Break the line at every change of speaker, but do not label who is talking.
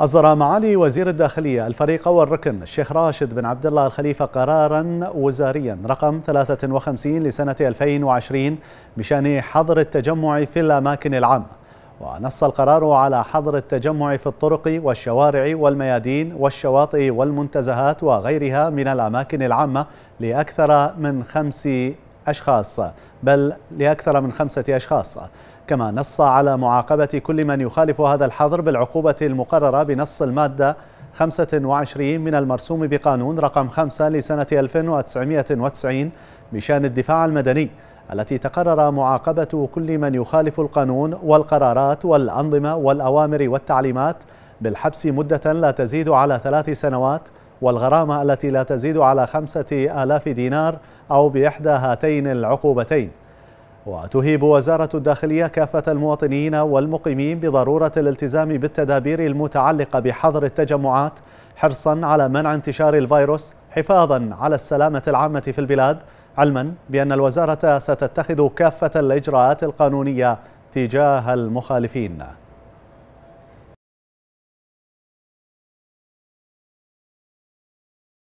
أصدر معالي وزير الداخلية الفريق والركن الشيخ راشد بن عبد الله الخليفة قرارا وزاريا رقم 53 لسنة 2020 بشأن حظر التجمع في الأماكن العامة ونص القرار على حظر التجمع في الطرق والشوارع والميادين والشواطئ والمنتزهات وغيرها من الأماكن العامة لأكثر من خمس أشخاص بل لأكثر من خمسة أشخاص كما نص على معاقبة كل من يخالف هذا الحظر بالعقوبة المقررة بنص المادة 25 من المرسوم بقانون رقم 5 لسنة 1990 بشأن الدفاع المدني التي تقرر معاقبة كل من يخالف القانون والقرارات والأنظمة والأوامر والتعليمات بالحبس مدة لا تزيد على ثلاث سنوات والغرامة التي لا تزيد على خمسة آلاف دينار أو بإحدى هاتين العقوبتين وتهيب وزارة الداخلية كافة المواطنين والمقيمين بضرورة الالتزام بالتدابير المتعلقة بحظر التجمعات حرصا على منع انتشار الفيروس حفاظا على السلامة العامة في البلاد علما بأن الوزارة ستتخذ كافة الإجراءات القانونية تجاه المخالفين